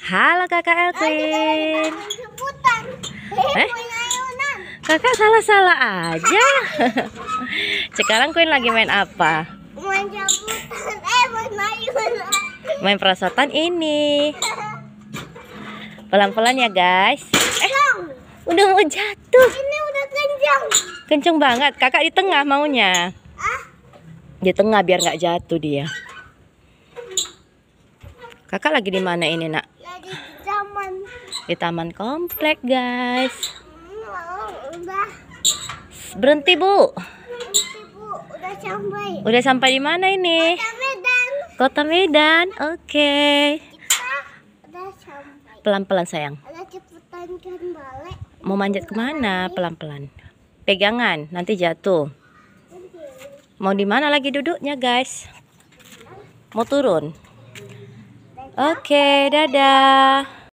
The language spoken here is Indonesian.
Halo Kakak Elvin. Eh? eh Kakak salah-salah aja. Sekarang Queen lagi main apa? Eh, main perosotan ini. Pelan-pelan ya, guys. Eh, udah mau jatuh. Ini udah kencang. Kencang banget. Kakak di tengah maunya. Ah. Di tengah biar nggak jatuh dia. Kakak lagi di mana ini, Nak? Di taman komplek, guys. Berhenti, Bu. Udah sampai. Udah sampai di mana ini? Kota Medan. Kota Medan. Oke. Pelan-pelan, sayang. Kan, Mau manjat kemana? Pelan-pelan. Pegangan, nanti jatuh. Mau di mana lagi duduknya, guys? Mau turun? Oke, okay, dadah.